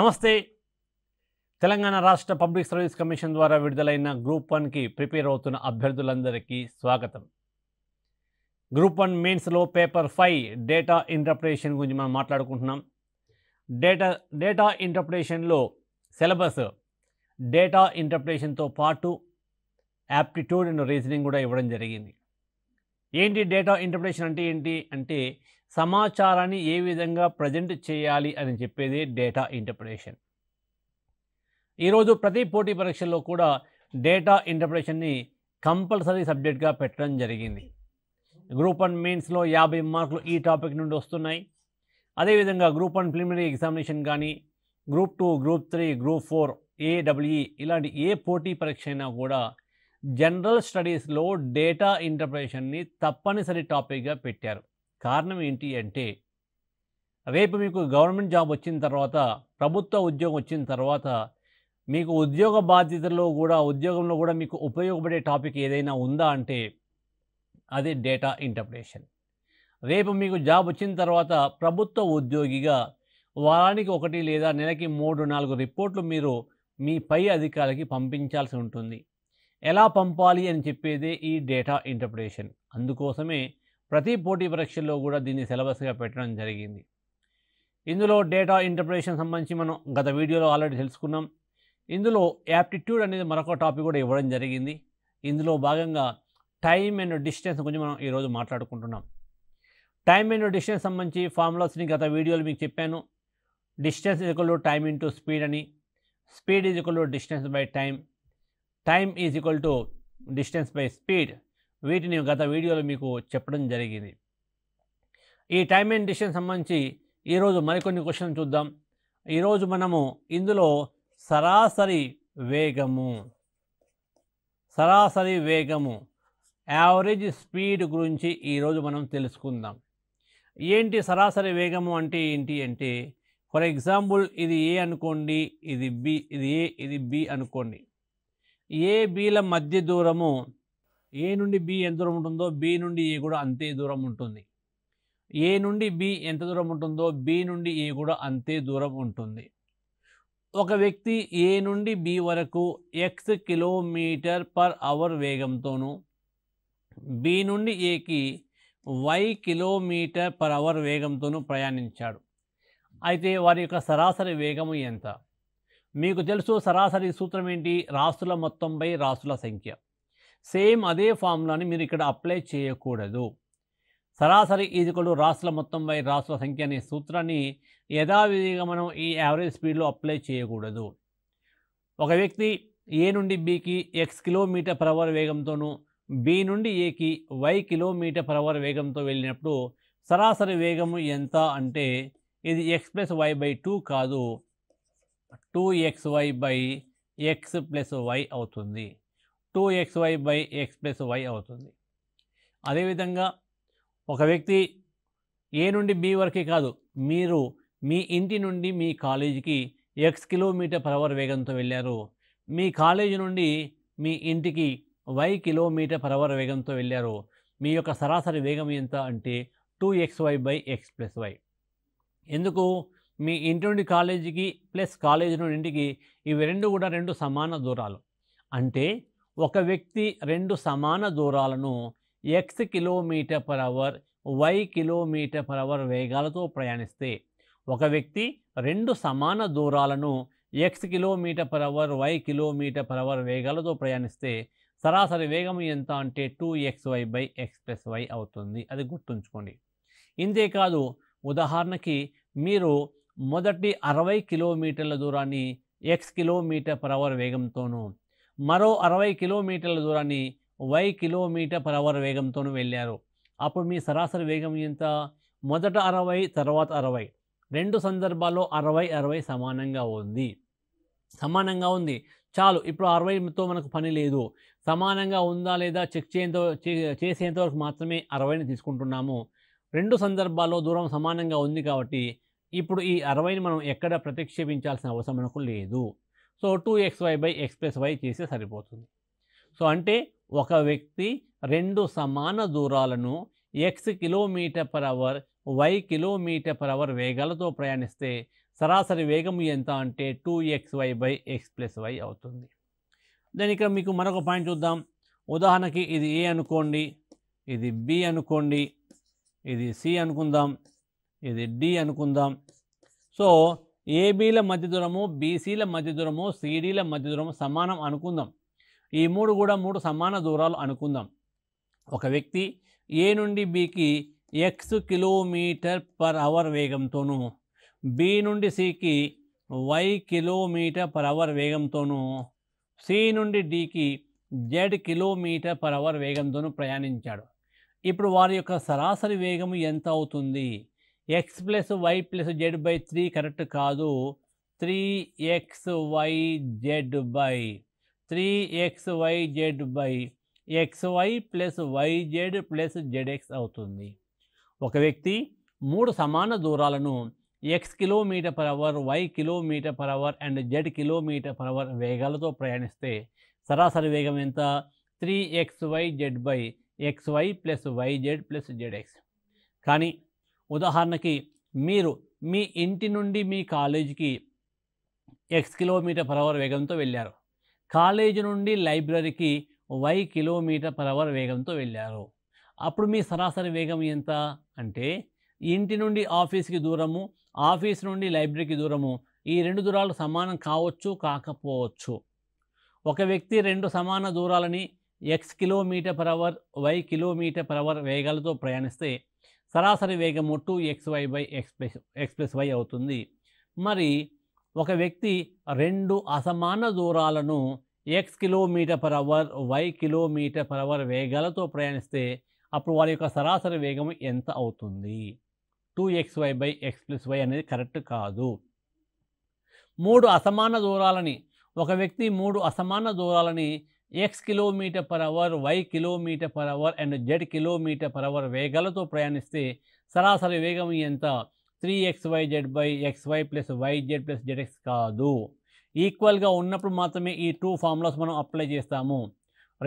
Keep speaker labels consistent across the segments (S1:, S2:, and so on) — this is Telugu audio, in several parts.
S1: నమస్తే తెలంగాణ రాష్ట్ర పబ్లిక్ సర్వీస్ కమిషన్ ద్వారా విడుదలైన గ్రూప్ వన్కి ప్రిపేర్ అవుతున్న అభ్యర్థులందరికీ స్వాగతం గ్రూప్ వన్ మెయిన్స్లో పేపర్ ఫైవ్ డేటా ఇంటర్ప్రిటేషన్ గురించి మనం మాట్లాడుకుంటున్నాం డేటా డేటా ఇంటర్ప్రిటేషన్లో సిలబస్ డేటా ఇంటర్ప్రిటేషన్తో పాటు యాప్టిట్యూడ్ అండ్ రీజనింగ్ కూడా ఇవ్వడం జరిగింది ఏంటి డేటా ఇంటర్ప్రిటేషన్ అంటే ఏంటి అంటే సమాచారాన్ని ఏ విధంగా ప్రజెంట్ చేయాలి అని చెప్పేది డేటా ఇంటర్ప్రిటేషన్ ఈరోజు ప్రతి పోటీ పరీక్షల్లో కూడా డేటా ఇంటర్ప్రిటేషన్ని కంపల్సరీ సబ్జెక్ట్గా పెట్టడం జరిగింది గ్రూప్ వన్ మెయిన్స్లో యాభై మార్కులు ఈ టాపిక్ నుండి వస్తున్నాయి అదేవిధంగా గ్రూప్ వన్ ప్రిలిమినరీ ఎగ్జామినేషన్ కానీ group two group three group four AWE ఇలాంటి ఏ పోటీ పరీక్ష అయినా కూడా జనరల్ స్టడీస్లో డేటా ఇంటర్ప్రిటేషన్ని తప్పనిసరి టాపిక్గా పెట్టారు కారణం ఏంటి అంటే రేపు మీకు గవర్నమెంట్ జాబ్ వచ్చిన తర్వాత ప్రభుత్వ ఉద్యోగం వచ్చిన తర్వాత మీకు ఉద్యోగ బాధ్యతల్లో కూడా ఉద్యోగంలో కూడా మీకు ఉపయోగపడే టాపిక్ ఏదైనా ఉందా అంటే అది డేటా ఇంటర్ప్రిటేషన్ రేపు మీకు జాబ్ వచ్చిన తర్వాత ప్రభుత్వ ఉద్యోగిగా వారానికి ఒకటి లేదా నెలకి మూడు నాలుగు రిపోర్ట్లు మీరు మీ పై అధికారికి పంపించాల్సి ఉంటుంది ఎలా పంపాలి అని చెప్పేదే ఈ డేటా ఇంటర్ప్రిటేషన్ అందుకోసమే ప్రతి పోటీ పరీక్షల్లో కూడా దీన్ని సిలబస్గా పెట్టడం జరిగింది ఇందులో డేటా ఇంటర్ప్రిటేషన్ సంబంధించి మనం గత వీడియోలో ఆల్రెడీ తెలుసుకున్నాం ఇందులో యాప్టిట్యూడ్ అనేది మరొక టాపిక్ కూడా ఇవ్వడం జరిగింది ఇందులో భాగంగా టైం అండ్ డిస్టెన్స్ గురించి మనం ఈరోజు మాట్లాడుకుంటున్నాం టైం అండ్ డిస్టెన్స్ సంబంధించి ఫార్ములాస్ని గత వీడియోలో మీకు చెప్పాను distance is equal to time into speed అని speed is equal to distance by time time is equal to distance by speed వీటిని గత వీడియోలో మీకు చెప్పడం జరిగింది ఈ టైమ్ అండ్ డిస్టెన్స్ సంబంధించి ఈరోజు మరికొన్ని క్వశ్చన్ చూద్దాం ఈరోజు మనము ఇందులో సరాసరి వేగము సరాసరి వేగము యావరేజ్ స్పీడ్ గురించి ఈరోజు మనం తెలుసుకుందాం ఏంటి సరాసరి వేగము అంటే ఏంటి అంటే ఫర్ ఎగ్జాంపుల్ ఇది ఏ అనుకోండి ఇది బి ఇది ఏ ఇది బి అనుకోండి ఏ బీల మధ్య దూరము ఏ నుండి బి ఎంత దూరం ఉంటుందో బి నుండి ఏ కూడా అంతే దూరం ఉంటుంది ఏ నుండి బి ఎంత దూరం ఉంటుందో బి నుండి ఏ కూడా అంతే దూరం ఉంటుంది ఒక వ్యక్తి ఏ నుండి బి వరకు ఎక్స్ కిలోమీటర్ పర్ అవర్ వేగంతోనూ బి నుండి ఏకి వై కిలోమీటర్ పర్ అవర్ వేగంతోనూ ప్రయాణించాడు అయితే వారి యొక్క సరాసరి వేగము ఎంత మీకు తెలుసు సరాసరి సూత్రం ఏంటి రాసుల మొత్తంపై రాసుల సంఖ్య సేమ్ అదే ఫార్ములాని మీరు ఇక్కడ అప్లై చేయకూడదు సరాసరి ఈజుకలు రాసుల మొత్తం బై రాసుల సంఖ్య అనే సూత్రాన్ని యథావిధిగా మనం ఈ యావరేజ్ స్పీడ్లో అప్లై చేయకూడదు ఒక వ్యక్తి ఏ నుండి బికి ఎక్స్ కిలోమీటర్ పర్ అవర్ వేగంతోనూ బి నుండి ఏకి వై కిలోమీటర్ పర్ అవర్ వేగంతో వెళ్ళినప్పుడు సరాసరి వేగము ఎంత అంటే ఇది X plus Y by two కాదు two X Y by X plus Y అవుతుంది two X Y by X plus Y అవుతుంది అదేవిధంగా ఒక వ్యక్తి ఏ నుండి బి వరకే కాదు మీరు మీ ఇంటి నుండి మీ కాలేజీకి ఎక్స్ కిలోమీటర్ పర్ అవర్ వేగంతో వెళ్ళారు మీ కాలేజీ నుండి మీ ఇంటికి వై కిలోమీటర్ పర్ అవర్ వేగంతో వెళ్ళారు మీ యొక్క సరాసరి వేగం ఎంత అంటే two X Y by X plus Y ఎందుకు మీ ఇంటి నుండి కాలేజీకి ప్లస్ కాలేజీ నుండి ఇంటికి ఇవి రెండు కూడా రెండు సమాన దూరాలు అంటే ఒక వ్యక్తి రెండు సమాన దూరాలను X kilometre per hour why kilometre per hour వేగాలతో ప్రయాణిస్తే ఒక వ్యక్తి రెండు సమాన దూరాలను X kilometre per hour why kilometre per hour వేగాలతో ప్రయాణిస్తే సరాసరి వేగం ఎంత అంటే two X Y by X plus Y అవుతుంది అది గుర్తుంచుకోండి ఇంతేకాదు ఉదాహరణకి మీరు మొదటి అరవై కిలోమీటర్ల దూరాన్ని ఎక్స్ కిలోమీటర్ పర్ అవర్ వేగంతోనూ మరో అరవై కిలోమీటర్ల దూరాన్ని వై కిలోమీటర్ పర్ అవర్ వేగంతో వెళ్ళారు అప్పుడు మీ సరాసరి వేగం ఎంత మొదట అరవై తర్వాత అరవై రెండు సందర్భాల్లో అరవై అరవై సమానంగా ఉంది సమానంగా ఉంది చాలు ఇప్పుడు అరవైతో మనకు పని లేదు సమానంగా ఉందా లేదా చెక్ చేయంత చేసేంత వరకు మాత్రమే అరవైని తీసుకుంటున్నాము రెండు సందర్భాల్లో దూరం సమానంగా ఉంది కాబట్టి ఇప్పుడు ఈ అరవైని మనం ఎక్కడ ప్రతిక్షేపించాల్సిన అవసరం మనకు లేదు so two X Y by X plus Y చేస్తే సరిపోతుంది సో అంటే ఒక వ్యక్తి రెండు సమాన దూరాలను X kilometre per hour why kilometre per hour వేగాలతో ప్రయాణిస్తే సరాసరి వేగం ఎంత అంటే two X Y by X plus Y అవుతుంది దాని ఇక్కడ మీకు మరొక పాయింట్ చూద్దాం ఉదాహరణకి ఇది ఏ అనుకోండి ఇది బి అనుకోండి ఇది సి అనుకుందాం ఇది డి అనుకుందాం సో ఏబీల మధ్య దూరము బీసీల మధ్య దూరము సీడీల మధ్య దూరము సమానం అనుకుందాం ఈ మూడు కూడా మూడు సమాన దూరాలు అనుకుందాం ఒక వ్యక్తి ఏ నుండి బీకి ఎక్స్ కిలోమీటర్ పర్ అవర్ వేగంతోనూ బి నుండి సికి వై కిలోమీటర్ పర్ అవర్ వేగంతోనూ సి నుండి డికి జెడ్ కిలోమీటర్ పర్ అవర్ వేగంతోనూ ప్రయాణించాడు ఇప్పుడు వారి యొక్క సరాసరి వేగము ఎంత అవుతుంది X plus Y plus Z by three correct కాదు three X why Z by three X why Z by X why plus why Z plus Z X అవుతుంది ఒక వ్యక్తి మూడు సమాన దూరాలను X kilometre per hour why kilometre per hour and Z kilometre per hour వేగాలతో ప్రయాణిస్తే సరాసరి వేగం ఎంత three X why Z by X why plus why Z plus Z X కానీ ఉదాహరణకి మీరు మీ ఇంటి నుండి మీ కాలేజీకి ఎక్స్ కిలోమీటర్ పర్ అవర్ వేగంతో వెళ్ళారు కాలేజీ నుండి లైబ్రరీకి వై కిలోమీటర్ పర్ అవర్ వేగంతో వెళ్ళారు అప్పుడు మీ సరాసరి వేగం ఎంత అంటే ఇంటి నుండి ఆఫీస్కి దూరము ఆఫీస్ నుండి లైబ్రరీకి దూరము ఈ రెండు దూరాలు సమానం కావచ్చు కాకపోవచ్చు ఒక వ్యక్తి రెండు సమాన దూరాలని X kilometre per hour why kilometre per hour వేగాలతో ప్రయాణిస్తే సరాసరి వేగము two X Y by X plus X Y అవుతుంది మరి ఒక వ్యక్తి రెండు అసమాన దూరాలను X kilometre per hour why kilometre per hour వేగాలతో ప్రయాణిస్తే అప్పుడు వారి యొక్క సరాసరి వేగం ఎంత అవుతుంది two X Y by X plus Y అనేది కరెక్ట్ కాదు మూడు అసమాన దూరాలని ఒక వ్యక్తి మూడు అసమాన దూరాలని X kilometre per hour why kilometre per hour and Z kilometre per hour వేగాలతో ప్రయాణిస్తే సరాసరి వేగం ఎంత three X why Z by X why plus why Z plus Z X కాదు ఈక్వల్గా ఉన్నప్పుడు మాత్రమే ఈ టూ ఫార్ములాస్ మనం అప్లై చేస్తాము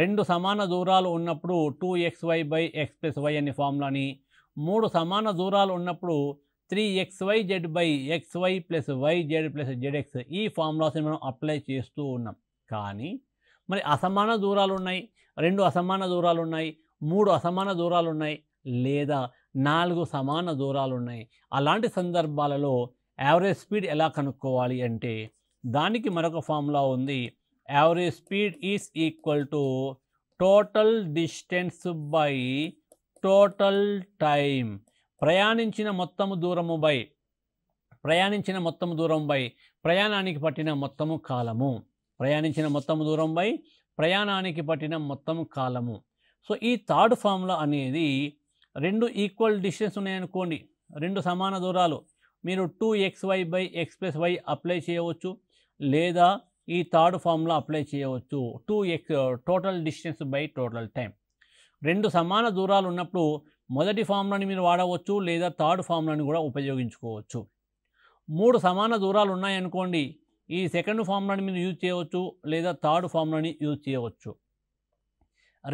S1: రెండు సమాన దూరాలు ఉన్నప్పుడు two X Y by X plus Y అనే ఫార్ములాని మూడు సమాన దూరాలు ఉన్నప్పుడు three X why Z by X why plus why Z plus Z X ఈ ఫార్ములాస్ని మనం అప్లై చేస్తూ ఉన్నాం కానీ మరి అసమాన దూరాలు ఉన్నాయి రెండు అసమాన దూరాలు ఉన్నాయి మూడు అసమాన దూరాలు ఉన్నాయి లేదా నాలుగు సమాన దూరాలు ఉన్నాయి అలాంటి సందర్భాలలో యావరేజ్ స్పీడ్ ఎలా కనుక్కోవాలి అంటే దానికి మరొక ఫార్ములా ఉంది average speed is equal to total distance by total time ప్రయాణించిన మొత్తము దూరము బై ప్రయాణించిన మొత్తము దూరం బై ప్రయాణానికి పట్టిన మొత్తము కాలము ప్రయాణించిన మొత్తం దూరంపై ప్రయాణానికి పట్టిన మొత్తం కాలము సో ఈ థర్డ్ ఫార్ములా అనేది రెండు ఈక్వల్ డిస్టెన్స్ ఉన్నాయనుకోండి రెండు సమాన దూరాలు మీరు two X Y by X plus Y apply చేయవచ్చు లేదా ఈ థర్డ్ ఫార్ములా అప్లై చేయవచ్చు two X total distance by total time రెండు సమాన దూరాలు ఉన్నప్పుడు మొదటి ఫార్ములాని మీరు వాడవచ్చు లేదా థర్డ్ ఫార్ములాని కూడా ఉపయోగించుకోవచ్చు మూడు సమాన దూరాలు ఉన్నాయనుకోండి ఈ సెకండ్ ఫార్ములాని మీరు యూజ్ చేయవచ్చు లేదా థర్డ్ ఫార్ములాని యూజ్ చేయవచ్చు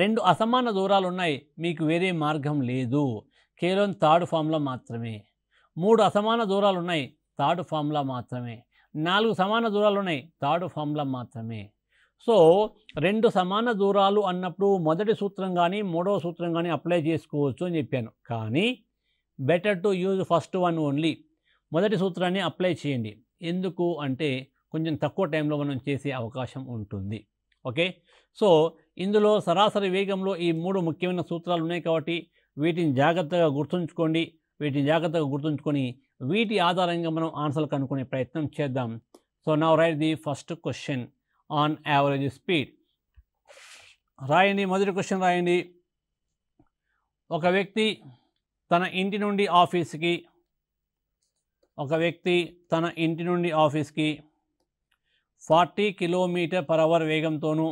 S1: రెండు అసమాన దూరాలు ఉన్నాయి మీకు వేరే మార్గం లేదు కేవలం థర్డ్ ఫార్ములా మాత్రమే మూడు అసమాన దూరాలు ఉన్నాయి థర్డ్ ఫార్ములా మాత్రమే నాలుగు సమాన దూరాలు ఉన్నాయి థర్డ్ ఫార్ములా మాత్రమే సో రెండు సమాన దూరాలు అన్నప్పుడు మొదటి సూత్రం కానీ మూడవ సూత్రం కానీ అప్లై చేసుకోవచ్చు అని చెప్పాను కానీ better to use first one only మొదటి సూత్రాన్ని అప్లై చేయండి ఎందుకు అంటే కొంచెం తక్కువ టైంలో మనం చేసే అవకాశం ఉంటుంది ఓకే సో ఇందులో సరాసరి వేగంలో ఈ మూడు ముఖ్యమైన సూత్రాలు ఉన్నాయి కాబట్టి వీటిని జాగ్రత్తగా గుర్తుంచుకోండి వీటిని జాగ్రత్తగా గుర్తుంచుకొని వీటి ఆధారంగా మనం ఆన్సర్ కనుక్కునే ప్రయత్నం చేద్దాం సో నా write the first question on average speed రాయండి మొదటి క్వశ్చన్ రాయండి ఒక వ్యక్తి తన ఇంటి నుండి ఆఫీస్కి ఒక వ్యక్తి తన ఇంటి నుండి ఆఫీస్కి ఫార్టీ కిలోమీటర్ పర్ అవర్ వేగంతోనూ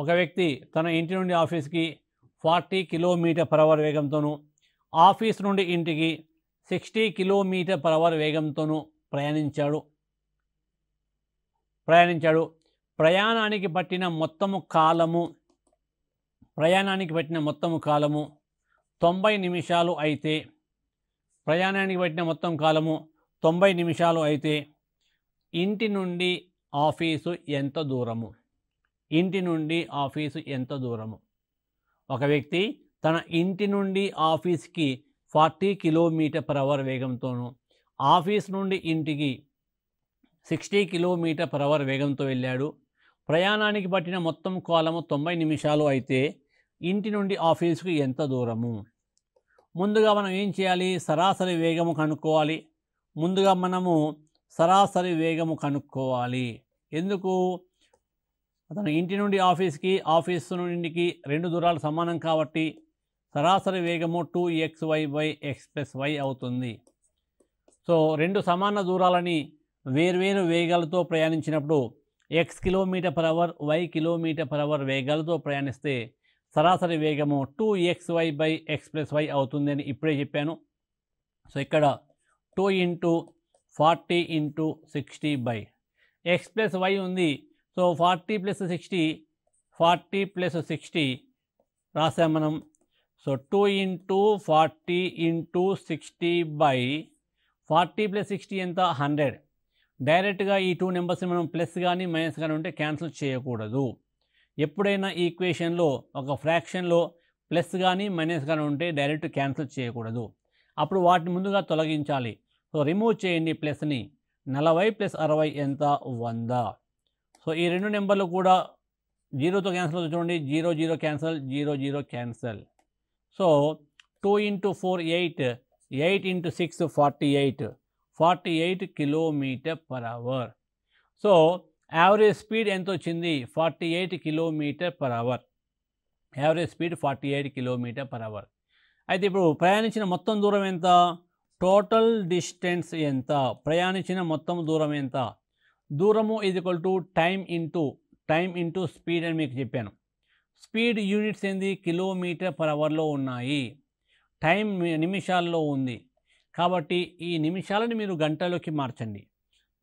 S1: ఒక వ్యక్తి తన ఇంటి నుండి ఆఫీస్కి ఫార్టీ కిలోమీటర్ పర్ అవర్ వేగంతోనూ ఆఫీస్ నుండి ఇంటికి సిక్స్టీ కిలోమీటర్ పర్ అవర్ వేగంతోనూ ప్రయాణించాడు ప్రయాణించాడు ప్రయాణానికి పట్టిన మొత్తము కాలము ప్రయాణానికి పట్టిన మొత్తము కాలము తొంభై నిమిషాలు అయితే ప్రయాణానికి పట్టిన మొత్తం కాలము తొంభై నిమిషాలు అయితే ఇంటి నుండి ఆఫీసు ఎంత దూరము ఇంటి నుండి ఆఫీసు ఎంత దూరము ఒక వ్యక్తి తన ఇంటి నుండి ఆఫీస్కి ఫార్టీ కిలోమీటర్ పర్ అవర్ వేగంతోనూ ఆఫీస్ నుండి ఇంటికి సిక్స్టీ కిలోమీటర్ పర్ అవర్ వేగంతో వెళ్ళాడు ప్రయాణానికి పట్టిన మొత్తం కాలము తొంభై నిమిషాలు అయితే ఇంటి నుండి ఆఫీసుకు ఎంత దూరము ముందుగా మనం ఏం చేయాలి సరాసరి వేగము కనుక్కోవాలి ముందుగా మనము సరాసరి వేగము కనుక్కోవాలి ఎందుకు అతను ఇంటి నుండి ఆఫీస్కి ఆఫీస్ నుండికి రెండు దూరాలు సమానం కాబట్టి సరాసరి వేగము two X Y Y X plus Y అవుతుంది సో రెండు సమాన దూరాలని వేర్వేరు వేగాలతో ప్రయాణించినప్పుడు X kilometre per hour why kilometre per hour వేగాలతో ప్రయాణిస్తే సరాసరి వేగము two X Y by X plus Y అవుతుంది అని ఇప్పుడే చెప్పాను సో ఇక్కడ two into forty into sixty by X plus Y ఉంది so forty plus sixty forty plus sixty రాసాం మనం so two into forty into sixty by forty plus sixty ఎంత హండ్రెడ్ డైరెక్ట్గా ఈ టూ నెంబర్స్ని మనం ప్లస్ కానీ మైనస్ కానీ ఉంటే క్యాన్సిల్ చేయకూడదు ఎప్పుడైనా ఈక్వేషన్లో ఒక ఫ్రాక్షన్లో ప్లస్ కానీ మైనస్ కానీ ఉంటే డైరెక్ట్ క్యాన్సిల్ చేయకూడదు అప్పుడు వాటిని ముందుగా తొలగించాలి సో రిమూవ్ చేయండి ప్లస్ని నలభై ప్లస్ అరవై ఎంత వంద సో ఈ రెండు నెంబర్లు కూడా జీరోతో క్యాన్సిల్ అవుతుంది చూడండి zero zero cancel zero zero cancel so two into four eight eight into six forty eight forty eight kilometre per hour so average speed ఎంత వచ్చింది forty eight kilometre per hour average speed forty eight kilometre per hour అయితే ఇప్పుడు ప్రయాణించిన మొత్తం దూరం ఎంత టోటల్ డిస్టెన్స్ ఎంత ప్రయాణించిన మొత్తం దూరం ఎంత దూరము equal to time into time into speed అని మీకు చెప్పాను స్పీడ్ యూనిట్స్ ఏంది కిలోమీటర్ పర్ అవర్లో ఉన్నాయి టైం నిమిషాల్లో ఉంది కాబట్టి ఈ నిమిషాలను మీరు గంటలోకి మార్చండి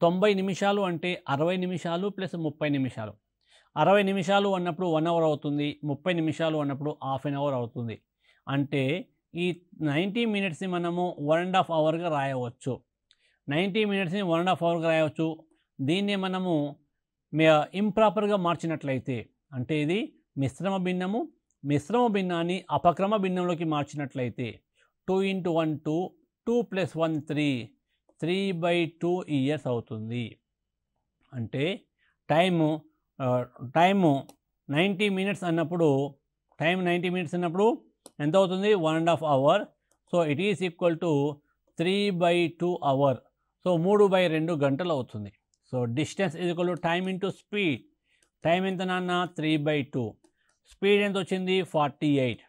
S1: తొంభై నిమిషాలు అంటే అరవై నిమిషాలు ప్లస్ ముప్పై నిమిషాలు అరవై నిమిషాలు అన్నప్పుడు వన్ అవర్ అవుతుంది ముప్పై నిమిషాలు అన్నప్పుడు హాఫ్ అన్ అవర్ అవుతుంది అంటే ఈ నైంటీ మినిట్స్ని మనము వన్ అండ్ హాఫ్ అవర్గా రాయవచ్చు నైంటీ మినిట్స్ని వన్ అండ్ హాఫ్ అవర్గా రాయవచ్చు దీన్ని మనము ఇంప్రాపర్గా మార్చినట్లయితే అంటే ఇది మిశ్రమ భిన్నము మిశ్రమ భిన్నాన్ని అపక్రమ భిన్నంలోకి మార్చినట్లయితే two into one two two plus one three three by two years అవుతుంది అంటే టైము టైము నైంటీ మినిట్స్ అన్నప్పుడు టైం నైంటీ మినిట్స్ అన్నప్పుడు ఎంత అవుతుంది one and half hour so it is equal to three by two hour so మూడు బై రెండు గంటలు అవుతుంది so distance is equal to time to speed time ఎంత నాన్న త్రీ బై టూ స్పీడ్ ఎంత వచ్చింది ఫార్టీ ఎయిట్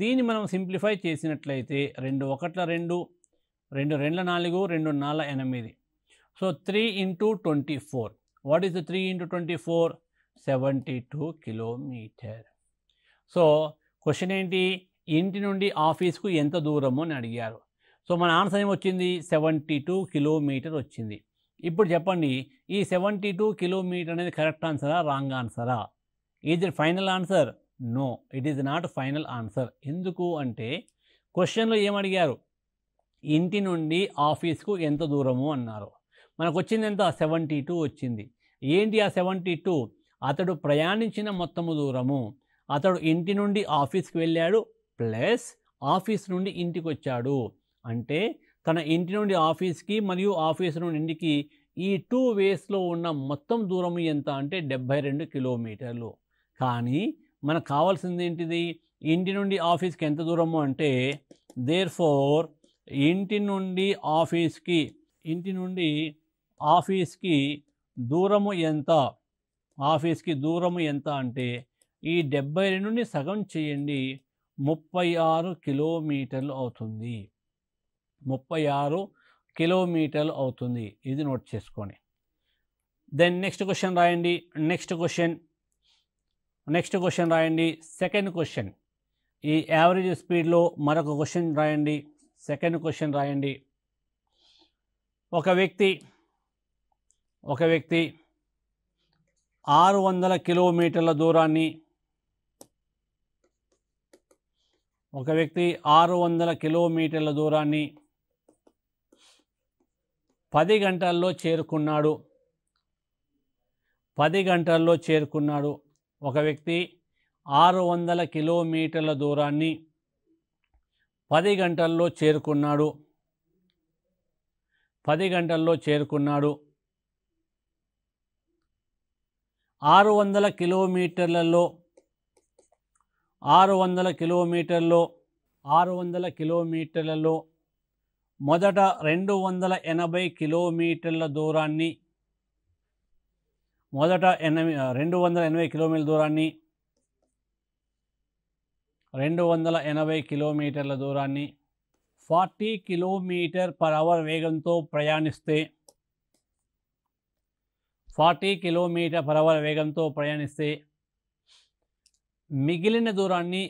S1: దీన్ని మనం సింప్లిఫై చేసినట్లయితే రెండు ఒకట్ల రెండు రెండు రెండు నాలుగు రెండు నాల ఎనిమిది so three into twenty four what is the three into twenty four seventy two kilometre so question ఏంటి ఇంటి నుండి ఆఫీస్కు ఎంత దూరము అని అడిగారు సో మన ఆన్సర్ ఏమొచ్చింది సెవెంటీ టూ కిలోమీటర్ వచ్చింది ఇప్పుడు చెప్పండి ఈ సెవెంటీ టూ కిలోమీటర్ అనేది కరెక్ట్ ఆన్సరా రాంగ్ ఆన్సరా is it final answer no it is not final answer ఎందుకు అంటే క్వశ్చన్లో ఏమడిగారు ఇంటి నుండి ఆఫీస్కు ఎంత దూరము అన్నారు మనకు వచ్చింది ఎంత సెవెంటీ టూ వచ్చింది ఏంటి ఆ సెవెంటీ టూ అతడు ప్రయాణించిన మొత్తము దూరము అతడు ఇంటి నుండి ఆఫీస్కి వెళ్ళాడు ప్లస్ ఆఫీస్ నుండి ఇంటికి వచ్చాడు అంటే తన ఇంటి నుండి ఆఫీస్కి మరియు ఆఫీస్ నుండి ఇంటికి ఈ టూ వేస్లో ఉన్న మొత్తం దూరం ఎంత అంటే డెబ్భై రెండు కిలోమీటర్లు కానీ మనకు కావాల్సింది ఏంటిది ఇంటి నుండి ఆఫీస్కి ఎంత దూరము అంటే దేర్ ఫోర్ ఇంటి నుండి ఆఫీస్కి ఇంటి నుండి ఆఫీస్కి దూరము ఎంత ఆఫీస్కి దూరము ఎంత అంటే ఈ డెబ్బై రెండుని సగం చేయండి ముప్పై ఆరు కిలోమీటర్లు అవుతుంది ముప్పై ఆరు కిలోమీటర్లు అవుతుంది ఇది నోట్ చేసుకొని దెన్ నెక్స్ట్ క్వశ్చన్ రాయండి నెక్స్ట్ క్వశ్చన్ నెక్స్ట్ క్వశ్చన్ రాయండి సెకండ్ క్వశ్చన్ ఈ యావరేజ్ స్పీడ్లో మరొక క్వశ్చన్ రాయండి సెకండ్ క్వశ్చన్ రాయండి ఒక వ్యక్తి ఒక వ్యక్తి ఆరు వందల కిలోమీటర్ల దూరాన్ని ఒక వ్యక్తి ఆరు వందల కిలోమీటర్ల దూరాన్ని పది గంటల్లో చేరుకున్నాడు పది గంటల్లో చేరుకున్నాడు ఒక వ్యక్తి ఆరు వందల కిలోమీటర్ల దూరాన్ని పది గంటల్లో చేరుకున్నాడు పది గంటల్లో చేరుకున్నాడు ఆరు వందల కిలోమీటర్లలో ఆరు వందల కిలోమీటర్లో ఆరు వందల కిలోమీటర్లలో మొదట రెండు వందల ఎనభై కిలోమీటర్ల దూరాన్ని మొదట ఎనభై రెండు వందల ఎనభై కిలోమీటర్ల దూరాన్ని రెండు వందల ఎనభై కిలోమీటర్ల దూరాన్ని ఫార్టీ కిలోమీటర్ పర్ అవర్ వేగంతో ప్రయాణిస్తే ఫార్టీ కిలోమీటర్ పర్ అవర్ వేగంతో ప్రయాణిస్తే మిగిలిన దూరాన్ని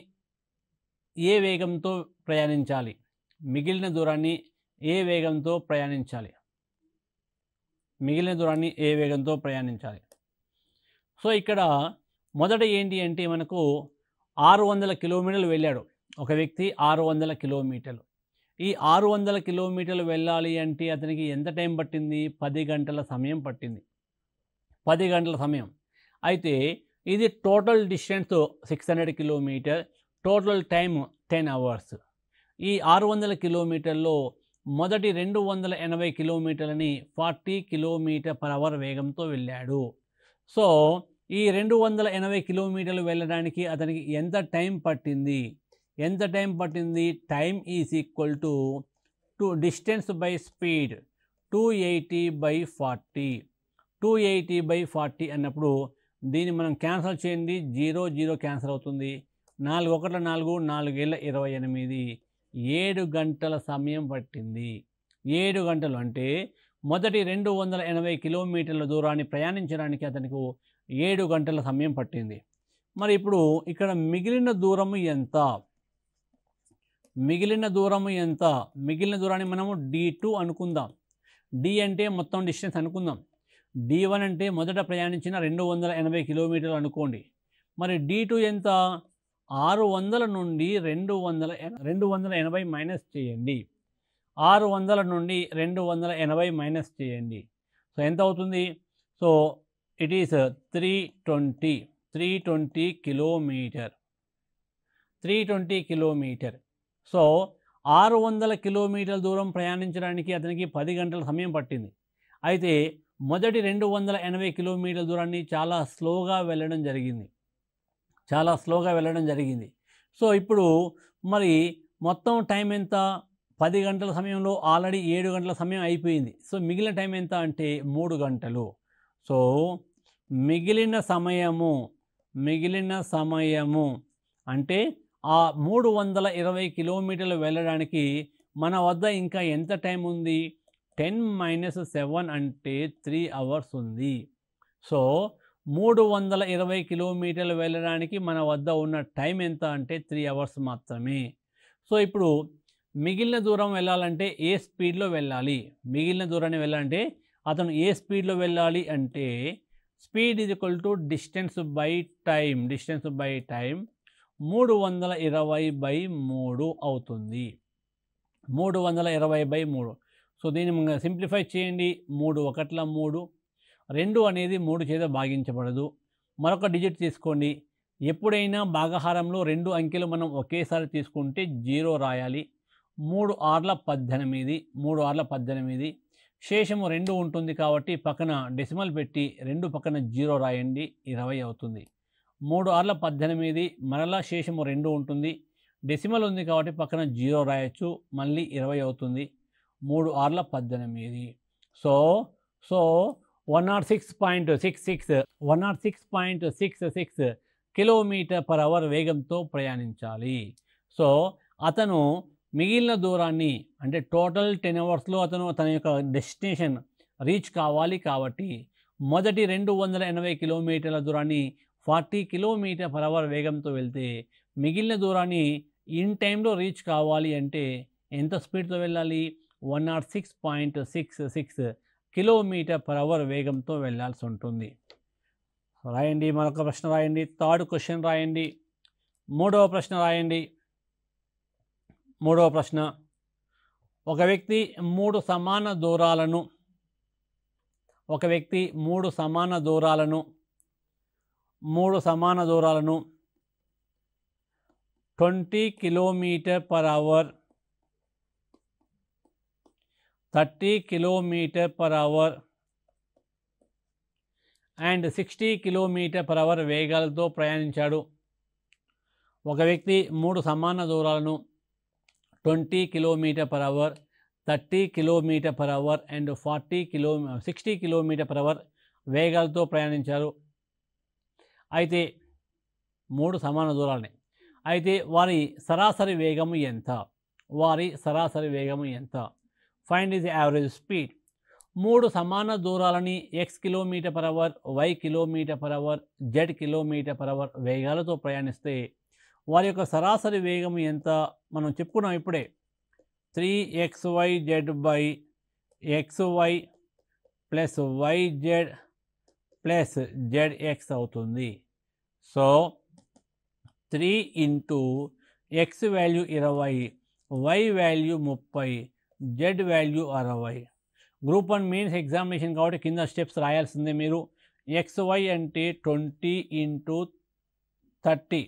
S1: ఏ వేగంతో ప్రయాణించాలి మిగిలిన దూరాన్ని ఏ వేగంతో ప్రయాణించాలి మిగిలిన దూరాన్ని ఏ వేగంతో ప్రయాణించాలి సో ఇక్కడ మొదట ఏంటి అంటే మనకు ఆరు వందల కిలోమీటర్లు వెళ్ళాడు ఒక వ్యక్తి ఆరు వందల కిలోమీటర్లు ఈ ఆరు వందల కిలోమీటర్లు వెళ్ళాలి అంటే అతనికి ఎంత టైం పట్టింది పది గంటల సమయం పట్టింది పది గంటల సమయం అయితే ఇది total distance six hundred kilometre total time ten hours ఈ ఆరు వందల కిలోమీటర్లో మొదటి రెండు వందల ఎనభై కిలోమీటర్లని ఫార్టీ కిలోమీటర్ పర్ అవర్ వేగంతో వెళ్ళాడు సో ఈ రెండు వందల ఎనభై కిలోమీటర్లు వెళ్ళడానికి అతనికి ఎంత టైం పట్టింది ఎంత టైం పట్టింది time is equal to to distance by speed two eighty by forty two eighty by forty అన్నప్పుడు దీన్ని మనం క్యాన్సల్ చేయండి జీరో జీరో క్యాన్సల్ అవుతుంది నాలుగు ఒకట నాలుగు నాలుగేళ్ళ ఇరవై ఎనిమిది ఏడు గంటల సమయం పట్టింది ఏడు గంటలు అంటే మొదటి రెండు వందల ఎనభై కిలోమీటర్ల దూరాన్ని ప్రయాణించడానికి అతనికి ఏడు గంటల సమయం పట్టింది మరి ఇప్పుడు ఇక్కడ మిగిలిన దూరము ఎంత మిగిలిన దూరము ఎంత మిగిలిన దూరాన్ని మనము డి టూ అనుకుందాం డి అంటే మొత్తం డిస్టెన్స్ అనుకుందాం డి వన్ అంటే మొదట ప్రయాణించిన రెండు వందల ఎనభై కిలోమీటర్లు అనుకోండి మరి డి టూ ఎంత ఆరు వందల నుండి రెండు వందల రెండు వందల ఎనభై మైనస్ చేయండి ఆరు వందల నుండి రెండు వందల ఎనభై మైనస్ చేయండి సో ఎంత అవుతుంది so it is three twenty three twenty kilometre three twenty kilometre so ఆరు వందల కిలోమీటర్ల దూరం ప్రయాణించడానికి అతనికి పది గంటల సమయం పట్టింది అయితే మొదటి రెండు వందల ఎనభై కిలోమీటర్ల దూరాన్ని చాలా స్లోగా వెళ్ళడం జరిగింది చాలా స్లోగా వెళ్ళడం జరిగింది సో ఇప్పుడు మరి మొత్తం టైం ఎంత పది గంటల సమయంలో ఆల్రెడీ ఏడు గంటల సమయం అయిపోయింది సో మిగిలిన టైం ఎంత అంటే మూడు గంటలు సో మిగిలిన సమయము మిగిలిన సమయము అంటే ఆ మూడు వందల ఇరవై కిలోమీటర్లు వెళ్ళడానికి మన వద్ద ఇంకా ఎంత టైం ఉంది టెన్ మైనస్ సెవెన్ అంటే త్రీ అవర్స్ ఉంది సో మూడు వందల ఇరవై కిలోమీటర్లు వెళ్ళడానికి మన వద్ద ఉన్న టైం ఎంత అంటే త్రీ అవర్స్ మాత్రమే సో ఇప్పుడు మిగిలిన దూరం వెళ్ళాలంటే ఏ స్పీడ్లో వెళ్ళాలి మిగిలిన దూరాన్ని వెళ్ళాలంటే అతను ఏ స్పీడ్లో వెళ్ళాలి అంటే speed is equal to distance by time distance by time మూడు వందల ఇరవై బై మూడు అవుతుంది మూడు వందల ఇరవై బై మూడు సో దీన్ని సింప్లిఫై చేయండి మూడు ఒకట్ల మూడు రెండు అనేది మూడు చేత భాగించబడదు మరొక డిజిట్ తీసుకోండి ఎప్పుడైనా భాగహారంలో రెండు అంకెలు మనం ఒకేసారి తీసుకుంటే జీరో రాయాలి మూడు ఆర్ల పద్దెనిమిది మూడు ఆర్ల పద్దెనిమిది శేషము రెండు ఉంటుంది కాబట్టి పక్కన డెసిమల్ పెట్టి రెండు పక్కన జీరో రాయండి ఇరవై అవుతుంది మూడు ఆర్ల పద్దెనిమిది మరలా శేషము రెండు ఉంటుంది డెసిమల్ ఉంది కాబట్టి పక్కన జీరో రాయొచ్చు మళ్ళీ ఇరవై అవుతుంది మూడు ఆర్ల పద్దెనిమిది so so one nought six point six six one nought six point six six kilometre per hour వేగంతో ప్రయాణించాలి సో అతను మిగిలిన దూరాన్ని అంటే టోటల్ టెన్ అవర్స్లో అతను తన యొక్క డెస్టినేషన్ రీచ్ కావాలి కాబట్టి మొదటి రెండు వందల ఎనభై కిలోమీటర్ల దూరాన్ని ఫార్టీ కిలోమీటర్ పర్ అవర్ వేగంతో వెళ్తే మిగిలిన దూరాన్ని ఇన్ టైంలో రీచ్ కావాలి అంటే ఎంత స్పీడ్తో వెళ్ళాలి one nought six point six six kilometre per hour వేగంతో వెళ్లాల్సి ఉంటుంది రాయండి మరొక ప్రశ్న రాయండి థర్డ్ క్వశ్చన్ రాయండి మూడవ ప్రశ్న రాయండి మూడవ ప్రశ్న ఒక వ్యక్తి మూడు సమాన దూరాలను ఒక వ్యక్తి మూడు సమాన దూరాలను మూడు సమాన దూరాలను twenty kilometre per hour thirty kilometre per hour and sixty kilometre per hour వేగాలతో ప్రయాణించాడు ఒక వ్యక్తి మూడు సమాన దూరాలను twenty kilometre per hour thirty kilometre per hour and forty kilo sixty kilometre per hour వేగాలతో ప్రయాణించారు అయితే మూడు సమాన దూరాలని అయితే వారి సరాసరి వేగము ఎంత వారి సరాసరి వేగము ఎంత ఫైండ్ ఇస్ యావరేజ్ స్పీడ్ మూడు సమాన దూరాలని X kilometre per hour why kilometre per hour z kilometre per hour వేగాలతో ప్రయాణిస్తే వారి యొక్క సరాసరి వేగం ఎంత మనం చెప్పుకున్నాం ఇప్పుడే three X why Z by X why plus why Z plus Z X అవుతుంది so three into x value ఇరవై వై వాల్యూ ముప్పై జెడ్ వాల్యూ అరవై గ్రూప్ వన్ మెయిన్స్ ఎగ్జామినేషన్ కాబట్టి కింద స్టెప్స్ రాయాల్సిందే మీరు ఎక్స్ వై అంటే twenty into thirty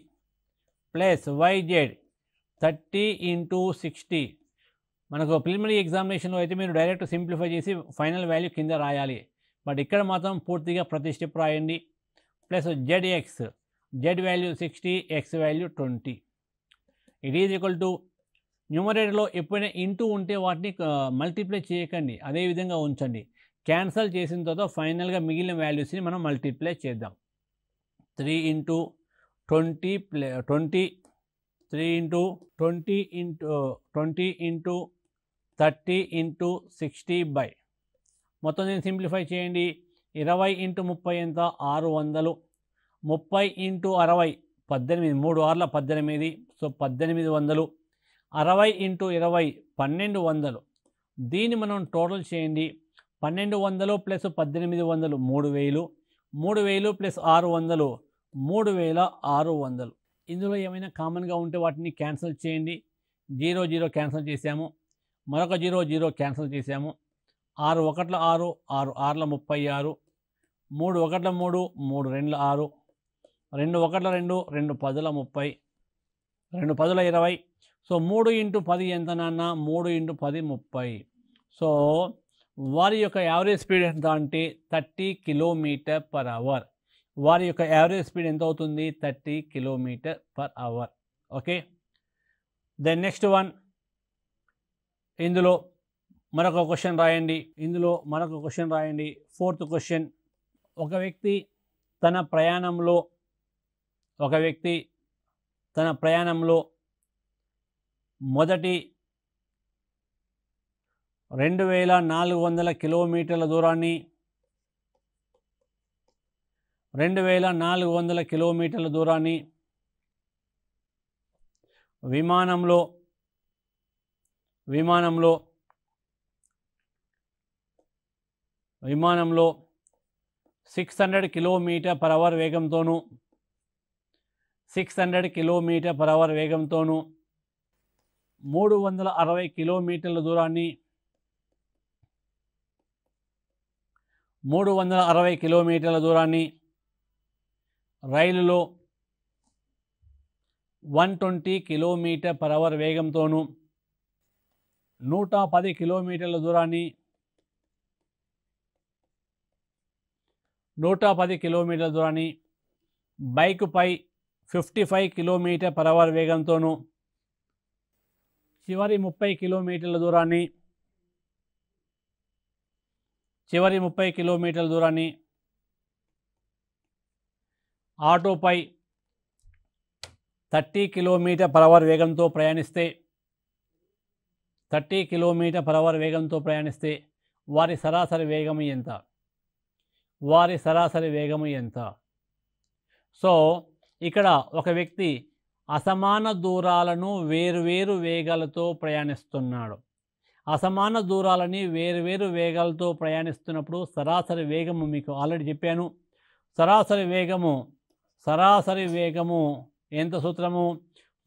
S1: plus YZ thirty into sixty మనకు ప్రిలిమినరీ ఎగ్జామినేషన్లో అయితే మీరు డైరెక్ట్ సింప్లిఫై చేసి ఫైనల్ వాల్యూ కింద రాయాలి బట్ ఇక్కడ మాత్రం పూర్తిగా ప్రతి స్టెప్ రాయండి plus Z x z value sixty x value twenty it is equal to న్యూమరేటర్లో ఎప్పుడైనా ఇంటూ ఉంటే వాటిని మల్టిప్లై చేయకండి అదేవిధంగా ఉంచండి క్యాన్సల్ చేసిన తర్వాత ఫైనల్గా మిగిలిన వాల్యూస్ని మనం మల్టిప్లై చేద్దాం three into twenty play twenty three into twenty into twenty into thirty into sixty by మొత్తం నేను సింప్లిఫై చేయండి ఇరవై ఇంటూ ముప్పై ఎంత ఆరు వందలు ముప్పై ఇంటూ అరవై పద్దెనిమిది మూడు ఆర్ల పద్దెనిమిది సో పద్దెనిమిది వందలు అరవై ఇంటూ ఇరవై పన్నెండు వందలు దీన్ని మనం టోటల్ చేయండి పన్నెండు వందలు ప్లస్ పద్దెనిమిది వందలు మూడు వేలు మూడు వేలు ప్లస్ ఆరు వందలు మూడు వేల ఆరు వందలు ఇందులో ఏమైనా కామన్గా ఉంటే వాటిని క్యాన్సిల్ చేయండి జీరో జీరో క్యాన్సిల్ చేశాము మరొక జీరో జీరో క్యాన్సిల్ చేశాము ఆరు ఒకట్ల ఆరు ఆరు ఆరుల ముప్పై ఆరు మూడు ఒకట్ల మూడు మూడు రెండుల ఆరు రెండు ఒకట్ల రెండు రెండు పదుల ముప్పై రెండు పదుల ఇరవై సో మూడు ఇంటూ పది ఎంత నాన్న మూడు ఇంటూ పది ముప్పై సో వారి యొక్క యావరేజ్ స్పీడ్ ఎంత అంటే థర్టీ కిలోమీటర్ పర్ అవర్ వారి యొక్క యావరేజ్ స్పీడ్ ఎంత అవుతుంది thirty kilometre per hour okay then next one ఇందులో మరొక క్వశ్చన్ రాయండి ఇందులో మరొక క్వశ్చన్ రాయండి ఫోర్త్ క్వశ్చన్ ఒక వ్యక్తి తన ప్రయాణంలో ఒక వ్యక్తి తన ప్రయాణంలో మొదటి రెండు వేల నాలుగు వందల కిలోమీటర్ల దూరాన్ని రెండు వేల నాలుగు వందల కిలోమీటర్ల దూరాన్ని విమానంలో విమానంలో విమానంలో six hundred kilometer per hour వేగంతోనూ six hundred kilometer per hour వేగంతోనూ మూడు వందల అరవై కిలోమీటర్ల దూరాన్ని మూడు వందల అరవై కిలోమీటర్ల దూరాన్ని రైలులో one twenty kilometre per hour వేగంతోనూ నూట పది కిలోమీటర్ల దూరాన్ని నూట పది కిలోమీటర్ల దూరాన్ని బైకుపై fifty five kilometer per hour వేగంతోనూ చివరి ముప్పై కిలోమీటర్ల దూరాన్ని చివరి ముప్పై కిలోమీటర్ల దూరాన్ని ఆటోపై థర్టీ కిలోమీటర్ పర్ అవర్ వేగంతో ప్రయాణిస్తే థర్టీ కిలోమీటర్ పర్ అవర్ వేగంతో ప్రయాణిస్తే వారి సరాసరి వేగము ఎంత వారి సరాసరి వేగము ఎంత సో ఇక్కడ ఒక వ్యక్తి అసమాన దూరాలను వేరువేరు వేగాలతో ప్రయాణిస్తున్నాడు అసమాన దూరాలని వేరువేరు వేగాలతో ప్రయాణిస్తున్నప్పుడు సరాసరి వేగము మీకు ఆల్రెడీ చెప్పాను సరాసరి వేగము సరాసరి వేగము ఎంత సూత్రము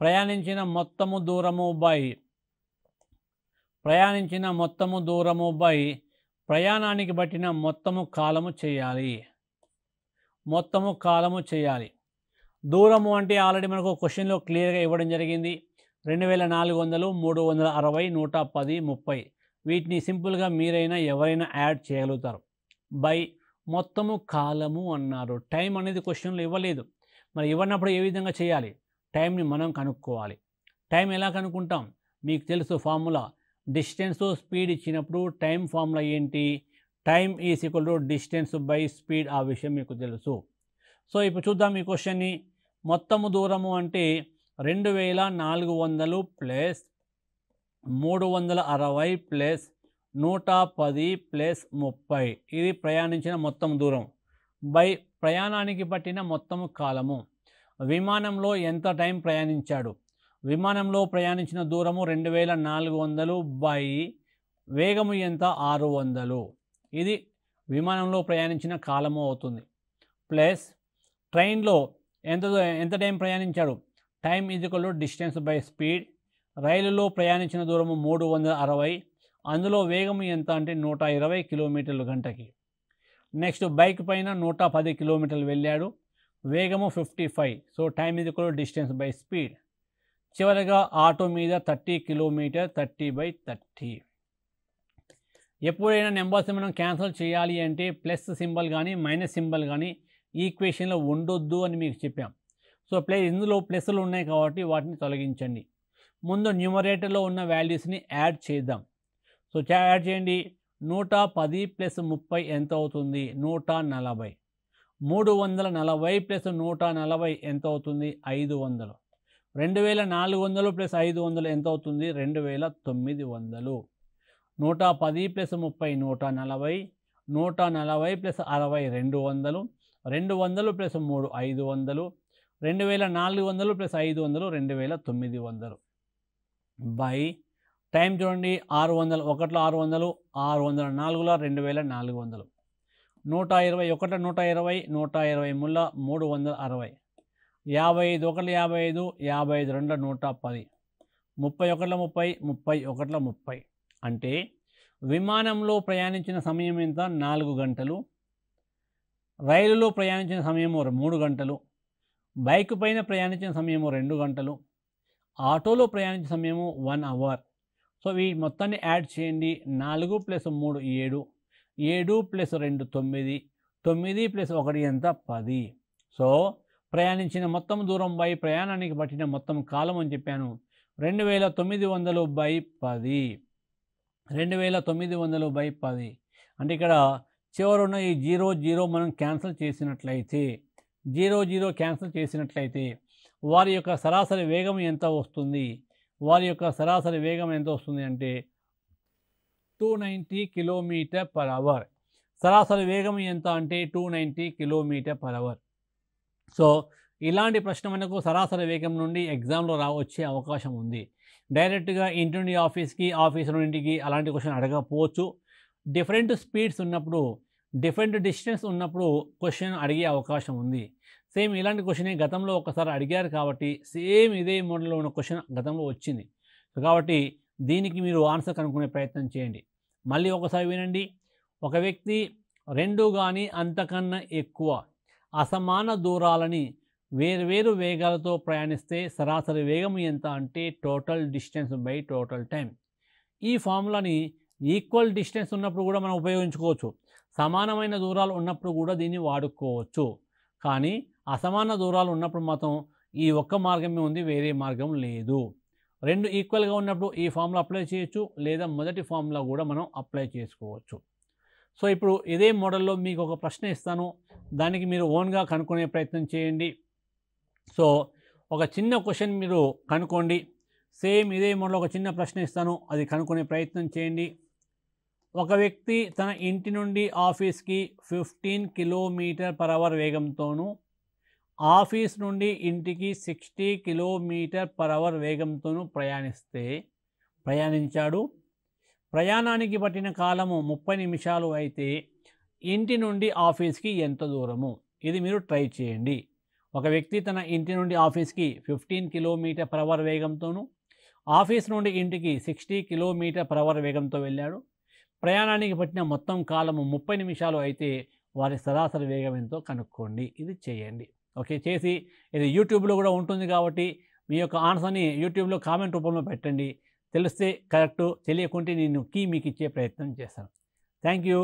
S1: ప్రయాణించిన మొత్తము దూరము బై ప్రయాణించిన మొత్తము దూరము బై ప్రయాణానికి బట్టిన మొత్తము కాలము చేయాలి మొత్తము కాలము చేయాలి దూరము అంటే ఆల్రెడీ మనకు క్వశ్చన్లో క్లియర్గా ఇవ్వడం జరిగింది రెండు వేల నాలుగు వందలు మూడు వందల అరవై నూట పది ముప్పై వీటిని సింపుల్గా మీరైనా ఎవరైనా యాడ్ చేయగలుగుతారు బై మొత్తము కాలము అన్నారు టైం అనేది క్వశ్చన్లో ఇవ్వలేదు మరి ఇవ్వనప్పుడు ఏ విధంగా చేయాలి టైంని మనం కనుక్కోవాలి టైం ఎలా కనుక్కుంటాం మీకు తెలుసు ఫార్ములా డిస్టెన్స్ స్పీడ్ ఇచ్చినప్పుడు టైం ఫార్ములా ఏంటి time is equal to distance by speed ఆ విషయం మీకు తెలుసు సో ఇప్పుడు చూద్దాం ఈ క్వశ్చన్ని మొత్తము దూరము అంటే రెండు వేల నాలుగు వందలు ప్లస్ మూడు వందల అరవై ప్లస్ నూట పది ప్లస్ ముప్పై ఇది ప్రయాణించిన మొత్తం దూరం బై ప్రయాణానికి పట్టిన మొత్తము కాలము విమానంలో ఎంత టైం ప్రయాణించాడు విమానంలో ప్రయాణించిన దూరము రెండు వేల నాలుగు వందలు బై వేగము ఎంత ఆరు వందలు ఇది విమానంలో ప్రయాణించిన కాలము అవుతుంది ప్లస్ ట్రైన్లో ఎంత ఎంత టైం ప్రయాణించాడు time is equal distance by speed రైలులో ప్రయాణించిన దూరము మూడు వందల అరవై అందులో వేగం ఎంత అంటే నూట ఇరవై కిలోమీటర్లు గంటకి నెక్స్ట్ బైక్ పైన నూట పది కిలోమీటర్లు వెళ్ళాడు వేగము ఫిఫ్టీ ఫైవ్ సో టైం ఇది డిస్టెన్స్ బై స్పీడ్ చివరిగా ఆటో మీద thirty kilometer thirty by thirty ఎప్పుడైనా నెంబర్స్ మనం క్యాన్సిల్ చేయాలి అంటే ప్లస్ సింబల్ కానీ మైనస్ సింబల్ కానీ ఈక్వేషన్లో ఉండొద్దు అని మీకు చెప్పాం సో ప్లే ఇందులో ప్లస్లు ఉన్నాయి కాబట్టి వాటిని తొలగించండి ముందు న్యూమరేటర్లో ఉన్న వాల్యూస్ని యాడ్ చేద్దాం సో యాడ్ చేయండి నూట పది ప్లస్ ముప్పై ఎంత అవుతుంది నూట నలభై మూడు వందల నలభై ప్లస్ నూట నలభై ఎంత అవుతుంది ఐదు వందలు రెండు వేల నాలుగు వందలు ప్లస్ ఐదు వందలు ఎంత అవుతుంది రెండు వేల తొమ్మిది వందలు నూట పది ప్లస్ ముప్పై నూట నలభై నూట నలభై ప్లస్ అరవై రెండు వందలు రెండు వందలు ప్లస్ మూడు ఐదు వందలు రెండు వేల నాలుగు వందలు ప్లస్ ఐదు వందలు రెండు వేల తొమ్మిది వందలు బై టైం చూడండి ఆరు వందలు ఒకట్లో ఆరు వందలు ఆరు వందల నాలుగులో రెండు వేల నాలుగు వందలు నూట ఇరవై ఒకట నూట ఇరవై నూట ఇరవై మూల మూడు వందల అరవై యాభై ఐదు ఒకటి యాభై ఐదు యాభై ఐదు రెండు నూట పది ముప్పై ఒకట్ల ముప్పై ముప్పై ఒకట్ల ముప్పై అంటే విమానంలో ప్రయాణించిన సమయం ఎంత నాలుగు గంటలు రైలులో ప్రయాణించిన సమయం మూడు గంటలు బైక్ పైన ప్రయాణించిన సమయము రెండు గంటలు ఆటోలో ప్రయాణించిన సమయము వన్ అవర్ సో ఈ మొత్తాన్ని యాడ్ చేయండి నాలుగు ప్లస్ మూడు ఏడు ఏడు ప్లస్ రెండు తొమ్మిది తొమ్మిది ప్లస్ ఒకటి ఎంత పది సో ప్రయాణించిన మొత్తం దూరం బై ప్రయాణానికి పట్టిన మొత్తం కాలం అని చెప్పాను రెండు వేల తొమ్మిది వందలు బై పది రెండు వేల తొమ్మిది వందలు బై పది అంటే ఇక్కడ చివరున్న ఈ జీరో జీరో మనం క్యాన్సిల్ చేసినట్లయితే జీరో జీరో క్యాన్సిల్ చేసినట్లయితే వారి యొక్క సరాసరి వేగం ఎంత వస్తుంది వారి యొక్క సరాసరి వేగం ఎంత వస్తుంది అంటే two ninety kilometer per hour సరాసరి వేగం ఎంత అంటే two ninety kilometer per hour so ఇలాంటి ప్రశ్న మనకు సరాసరి వేగం నుండి ఎగ్జామ్లో రా వచ్చే అవకాశం ఉంది డైరెక్ట్గా ఇంటి నుండి ఆఫీస్కి ఆఫీస్ నుండి ఇంటికి అలాంటి క్వశ్చన్ అడగకపోవచ్చు డిఫరెంట్ స్పీడ్స్ ఉన్నప్పుడు డిఫరెంట్ డిస్టెన్స్ ఉన్నప్పుడు క్వశ్చన్ అడిగే అవకాశం ఉంది సేమ్ ఇలాంటి క్వశ్చనే గతంలో ఒకసారి అడిగారు కాబట్టి సేమ్ ఇదే మోడల్లో ఉన్న క్వశ్చన్ గతంలో వచ్చింది సో కాబట్టి దీనికి మీరు ఆన్సర్ కనుక్కునే ప్రయత్నం చేయండి మళ్ళీ ఒకసారి వినండి ఒక వ్యక్తి రెండు కానీ అంతకన్నా ఎక్కువ అసమాన దూరాలని వేర్వేరు వేగాలతో ప్రయాణిస్తే సరాసరి వేగం ఎంత అంటే total distance by total time ఈ ఫార్ములాని ఈక్వల్ డిస్టెన్స్ ఉన్నప్పుడు కూడా మనం ఉపయోగించుకోవచ్చు సమానమైన దూరాలు ఉన్నప్పుడు కూడా దీన్ని వాడుకోవచ్చు కానీ అసమాన దూరాలు ఉన్నప్పుడు మాత్రం ఈ ఒక్క మార్గమే ఉంది వేరే మార్గం లేదు రెండు ఈక్వల్గా ఉన్నప్పుడు ఈ ఫామ్లో అప్లై చేయొచ్చు లేదా మొదటి ఫామ్లో కూడా మనం అప్లై చేసుకోవచ్చు సో ఇప్పుడు ఇదే మోడల్లో మీకు ఒక ప్రశ్న ఇస్తాను దానికి మీరు ఓన్గా కనుక్కునే ప్రయత్నం చేయండి సో ఒక చిన్న క్వశ్చన్ మీరు కనుక్కోండి సేమ్ ఇదే మోడల్ ఒక చిన్న ప్రశ్న ఇస్తాను అది కనుక్కునే ప్రయత్నం చేయండి ఒక వ్యక్తి తన ఇంటి నుండి ఆఫీస్కి ఫిఫ్టీన్ కిలోమీటర్ పర్ అవర్ వేగంతోనూ ఆఫీస్ నుండి ఇంటికి సిక్స్టీ కిలోమీటర్ పర్ అవర్ వేగంతోనూ ప్రయాణిస్తే ప్రయాణించాడు ప్రయాణానికి పట్టిన కాలము ముప్పై నిమిషాలు అయితే ఇంటి నుండి ఆఫీస్కి ఎంత దూరము ఇది మీరు ట్రై చేయండి ఒక వ్యక్తి తన ఇంటి నుండి ఆఫీస్కి ఫిఫ్టీన్ కిలోమీటర్ పర్ అవర్ వేగంతోనూ ఆఫీస్ నుండి ఇంటికి సిక్స్టీ కిలోమీటర్ పర్ అవర్ వేగంతో వెళ్ళాడు ప్రయాణానికి పట్టిన మొత్తం కాలము ముప్పై నిమిషాలు అయితే వారి సరాసరి వేగం ఎంతో కనుక్కోండి ఇది చేయండి ఓకే చేసి ఇది యూట్యూబ్లో కూడా ఉంటుంది కాబట్టి మీ యొక్క ఆన్సర్ని యూట్యూబ్లో కామెంట్ రూపంలో పెట్టండి తెలిస్తే కరెక్టు తెలియకుంటే నేను కీ మీకు ఇచ్చే ప్రయత్నం చేస్తాను థ్యాంక్ యూ